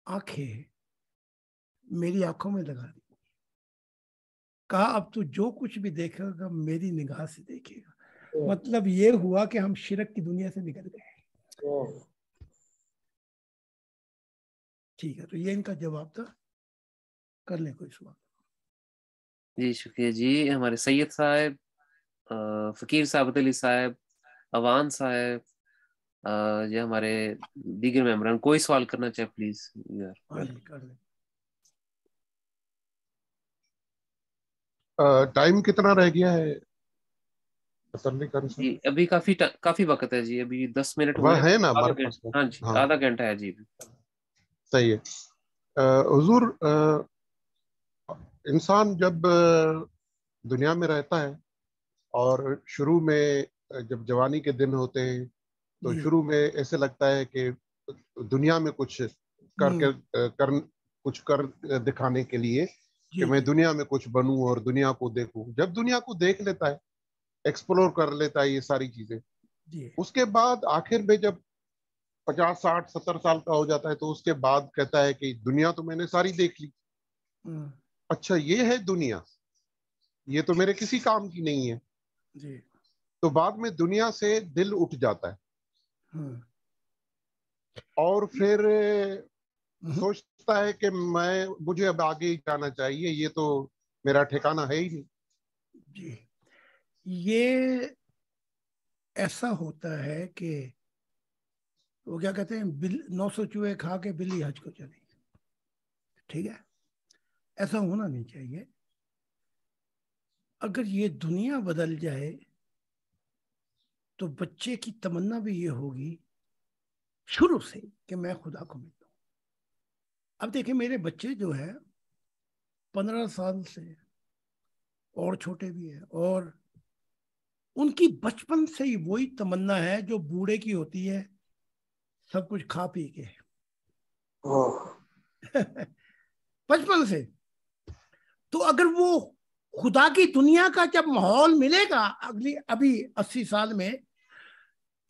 आंखें मेरी आंखों में लगा दी कहा अब तू जो कुछ भी देखेगा मेरी निगाह से देखेगा मतलब ये हुआ कि हम शिरक की दुनिया से निकल गए ठीक है तो ये इनका जवाब था कर ले कोई सवाल जी शुक्रिया जी हमारे सैयद साहब फ़कीर साहब अली साहब अवान साहब ये हमारे दीगर मेम्बरान कोई सवाल करना चाहे प्लीज यार हाँ टाइम कितना रह गया है जी अभी काफी काफी वक्त है जी अभी दस मिनट है है ना आधा घंटा हाँ।, हाँ। है जी सही है हुजूर इंसान जब दुनिया में रहता है और शुरू में जब जवानी के दिन होते हैं तो शुरू में ऐसे लगता है कि दुनिया में कुछ करके हम्म। कर कुछ कर दिखाने के लिए कि मैं दुनिया में कुछ बनूं और दुनिया को देखूं जब दुनिया को देख लेता है एक्सप्लोर कर लेता है ये सारी चीजें उसके बाद आखिर में जब पचास साठ सत्तर साल का हो जाता है तो उसके बाद कहता है कि दुनिया तो मैंने सारी देख ली हम्म। अच्छा ये है दुनिया ये तो मेरे किसी काम की नहीं है जी तो बाद में दुनिया से दिल उठ जाता है हम्म। और फिर हम्म। सोचता है कि मैं मुझे अब आगे ही जाना चाहिए ये तो मेरा ठिकाना है ही नहीं जी ये ऐसा होता है कि वो क्या कहते हैं बिल नौ सौ चूहे खा के बिल्ली हज को चली ठीक है ऐसा होना नहीं चाहिए अगर ये दुनिया बदल जाए तो बच्चे की तमन्ना भी ये होगी शुरू से कि मैं खुदा को मिलता हूं अब देखिए मेरे बच्चे जो है पंद्रह साल से और छोटे भी हैं और उनकी बचपन से ही वही तमन्ना है जो बूढ़े की होती है सब कुछ खा पी के (laughs) बचपन से तो अगर वो खुदा की दुनिया का जब माहौल मिलेगा अगली अभी अस्सी साल में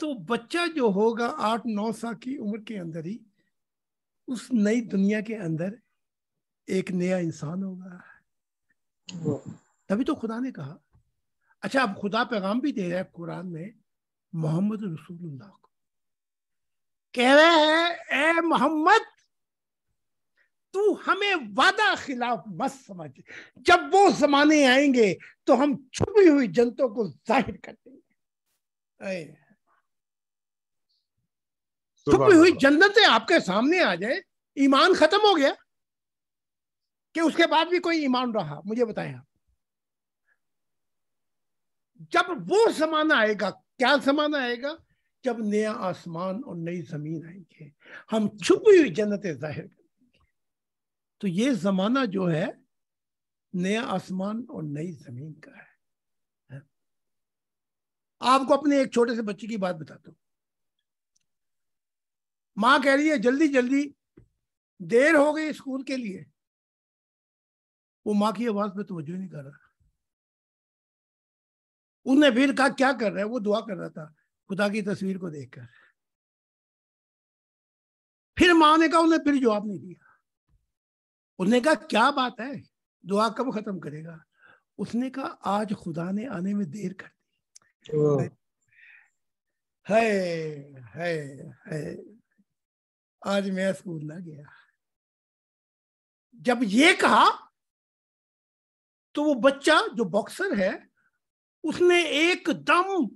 तो बच्चा जो होगा आठ नौ साल की उम्र के अंदर ही उस नई दुनिया के अंदर एक नया इंसान होगा तभी तो खुदा ने कहा अच्छा अब खुदा पैगाम भी दे रहा है कुरान में मोहम्मद रसूल को कह रहे हैं ए मोहम्मद हमें वादा खिलाफ मत समझ जब वो जमाने आएंगे तो हम छुपी हुई जनतों को जाहिर कर देंगे छुपी हुई जन्नतें आपके सामने आ जाए ईमान खत्म हो गया कि उसके बाद भी कोई ईमान रहा मुझे बताएं आप जब वो जमाना आएगा क्या जमाना आएगा जब नया आसमान और नई जमीन आएंगे हम छुपी हुई जन्नतें जाहिर कर तो ये जमाना जो है नया आसमान और नई जमीन का है, हाँ। आपको अपने एक छोटे से बच्चे की बात बताता हूं मां कह रही है जल्दी जल्दी देर हो गई स्कूल के लिए वो मां की आवाज पे तोज्जो नहीं कर रहा उनने फिर कहा क्या कर रहा है वो दुआ कर रहा था खुदा की तस्वीर को देखकर फिर मां ने कहा उन्हें फिर जवाब नहीं दिया उसने कहा क्या बात है दुआ कब खत्म करेगा उसने कहा आज खुदा ने आने में देर कर दी है है है आज मैं स्कूल ना गया जब ये कहा तो वो बच्चा जो बॉक्सर है उसने एकदम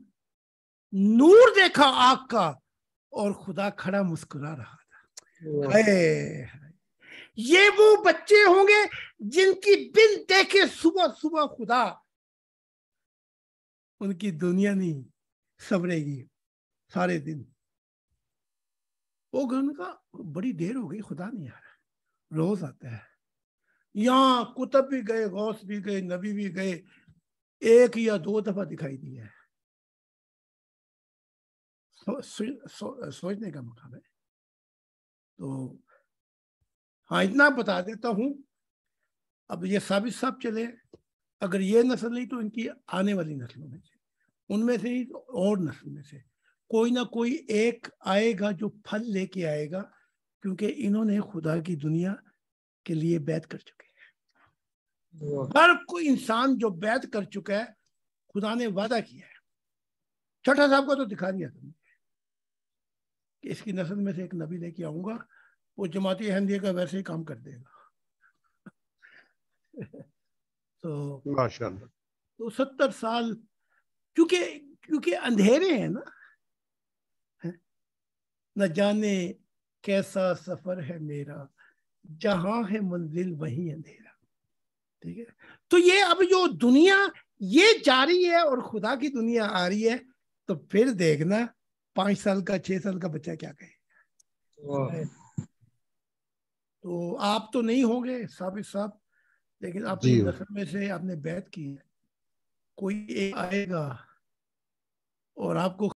नूर देखा आग का और खुदा खड़ा मुस्कुरा रहा था है, है ये वो बच्चे होंगे जिनकी बिन देखे सुबह सुबह खुदा उनकी दुनिया नहीं सबरेगी सारे दिन वो घर का बड़ी देर हो गई खुदा नहीं आ रहा रोज आता है यहाँ कुतब भी गए गौस भी गए नबी भी गए एक या दो दफा दिखाई दिया है सो, सो, सो, सोचने का मकाम है तो हाँ इतना बता देता हूँ अब ये साबित साहब चले अगर ये नस्ल नहीं तो इनकी आने वाली नस्लों में से उनमें से ही और नस्ल में से कोई ना कोई एक आएगा जो फल लेके आएगा क्योंकि इन्होंने खुदा की दुनिया के लिए बैत कर चुके हैं हर कोई इंसान जो बैत कर चुका है खुदा ने वादा किया है छठा साहब को तो दिखा दिया तुमने इसकी नस्ल में से एक नबी लेके आऊंगा वो जमात अहमदिया का वैसे ही काम कर देगा (laughs) तो तो सत्तर साल क्योंकि क्योंकि अंधेरे हैं ना है? न जाने कैसा सफर है मेरा जहां है मंजिल वही अंधेरा ठीक है तो ये अब जो दुनिया ये जा रही है और खुदा की दुनिया आ रही है तो फिर देखना पांच साल का छह साल का बच्चा क्या कहे तो आप तो नहीं होंगे साफ साहब लेकिन आपने में से आपने बैत की है कोई एक आएगा और आपको